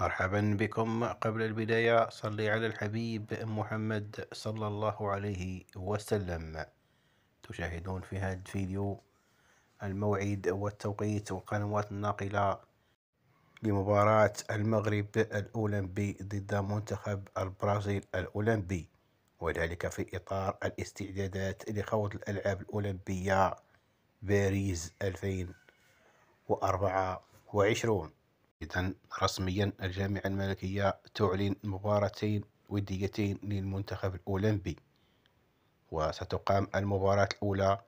مرحبا بكم قبل البداية صلي على الحبيب محمد صلى الله عليه وسلم تشاهدون في هذا الفيديو الموعد والتوقيت والقنوات الناقلة لمباراة المغرب الأولمبي ضد منتخب البرازيل الأولمبي وذلك في إطار الاستعدادات لخوض الألعاب الأولمبية باريس 2024 إذا رسميا الجامعة الملكية تعلن مباراتين وديتين للمنتخب الأولمبي وستقام المباراة الأولى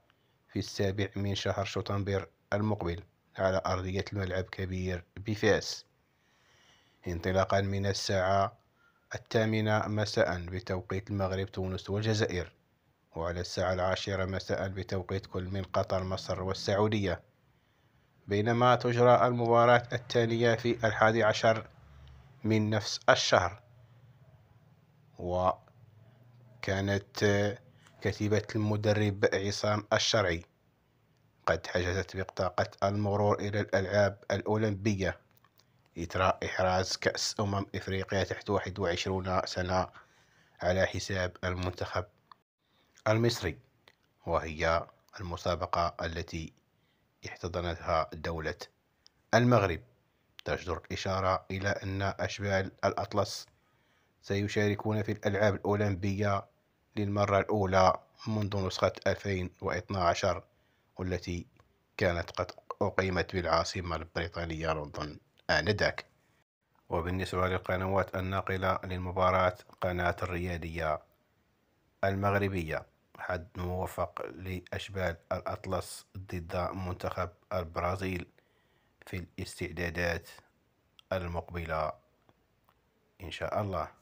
في السابع من شهر شتنبر المقبل على أرضية الملعب كبير بفاس انطلاقا من الساعة الثامنة مساء بتوقيت المغرب تونس والجزائر وعلى الساعة العاشرة مساء بتوقيت كل من قطر مصر والسعودية بينما تجرى المباراة التالية في الحادي عشر من نفس الشهر وكانت كتيبة المدرب عصام الشرعي قد حجزت بطاقة المرور إلى الألعاب الأولمبية إثر إحراز كأس أمم إفريقيا تحت 21 سنة على حساب المنتخب المصري وهي المسابقة التي احتضنتها دولة المغرب تجدر الإشارة إلى أن أشبال الأطلس سيشاركون في الألعاب الأولمبية للمرة الأولى منذ نسخة 2012 والتي كانت قد أقيمت بالعاصمة البريطانية لندن آنذاك وبالنسبة للقنوات الناقلة للمباراة قناة الريادية المغربية حد موفق لأشبال الأطلس ضد منتخب البرازيل في الاستعدادات المقبلة إن شاء الله